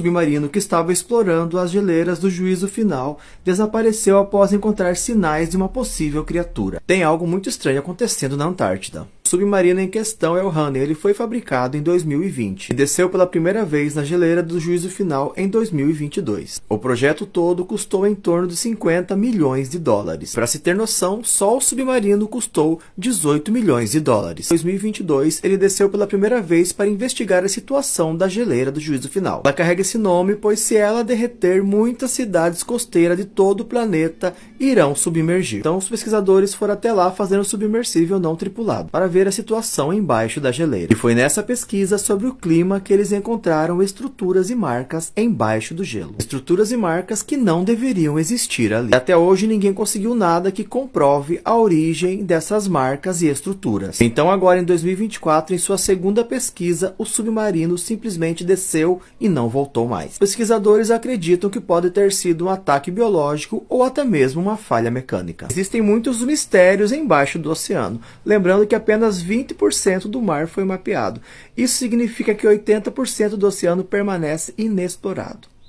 submarino que estava explorando as geleiras do juízo final desapareceu após encontrar sinais de uma possível criatura. Tem algo muito estranho acontecendo na Antártida submarino em questão é o Honey. Ele foi fabricado em 2020 e desceu pela primeira vez na geleira do juízo final em 2022. O projeto todo custou em torno de 50 milhões de dólares. Para se ter noção, só o submarino custou 18 milhões de dólares. Em 2022, ele desceu pela primeira vez para investigar a situação da geleira do juízo final. Ela carrega esse nome pois se ela derreter, muitas cidades costeiras de todo o planeta irão submergir. Então, os pesquisadores foram até lá fazendo o submersível não tripulado para ver ver a situação embaixo da geleira. E foi nessa pesquisa sobre o clima que eles encontraram estruturas e marcas embaixo do gelo. Estruturas e marcas que não deveriam existir ali. Até hoje ninguém conseguiu nada que comprove a origem dessas marcas e estruturas. Então agora em 2024, em sua segunda pesquisa, o submarino simplesmente desceu e não voltou mais. Pesquisadores acreditam que pode ter sido um ataque biológico ou até mesmo uma falha mecânica. Existem muitos mistérios embaixo do oceano, lembrando que apenas apenas 20% do mar foi mapeado. Isso significa que 80% do oceano permanece inexplorado.